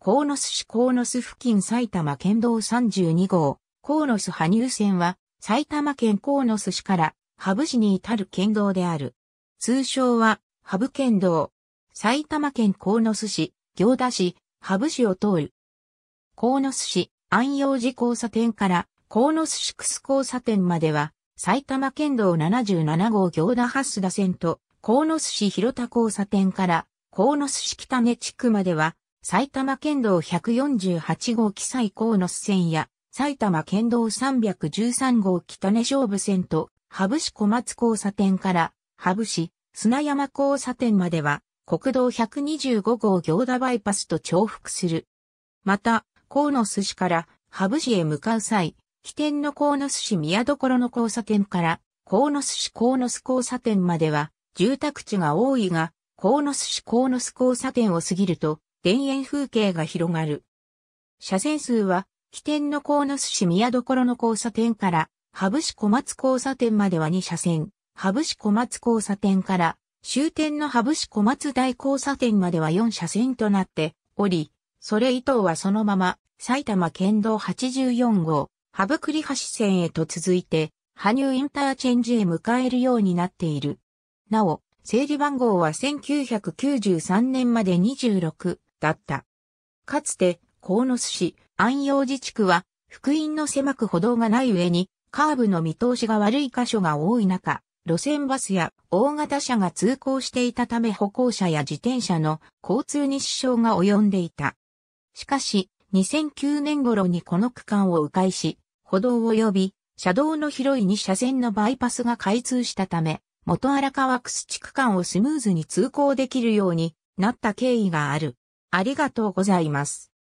鴻巣市鴻巣付近埼玉県道32号、鴻巣羽生線は、埼玉県鴻巣市から、羽生市に至る県道である。通称は、羽生県道。埼玉県鴻巣市、行田市、羽生市を通る。鴻巣市、安養寺交差点から、鴻巣市楠交差点までは、埼玉県道77号行田蓮田線と、鴻巣市広田交差点から、鴻巣市北根地区までは、埼玉県道148号記西高野線や、埼玉県道313号北根勝負線と、羽生市小松交差点から、羽生市砂山交差点までは、国道125号行田バイパスと重複する。また、高野寿司から羽生市へ向かう際、起点の高野寿司宮所の交差点から、高野寿司高野須交差点までは、住宅地が多いが、高野寿司高野須交差点を過ぎると、田園風景が広がる。車線数は、起点の鴻巣市宮所の交差点から、羽生市小松交差点までは2車線、羽生市小松交差点から、終点の羽生市小松大交差点までは4車線となっており、それ以降はそのまま、埼玉県道84号、羽生栗橋線へと続いて、羽生インターチェンジへ向かえるようになっている。なお、整理番号は1993年まで26、だった。かつて、鴻巣市、安陽自治区は、福音の狭く歩道がない上に、カーブの見通しが悪い箇所が多い中、路線バスや大型車が通行していたため歩行者や自転車の交通に支障が及んでいた。しかし、2009年頃にこの区間を迂回し、歩道及び、車道の広い2車線のバイパスが開通したため、元荒川区地区間をスムーズに通行できるようになった経緯がある。ありがとうございます。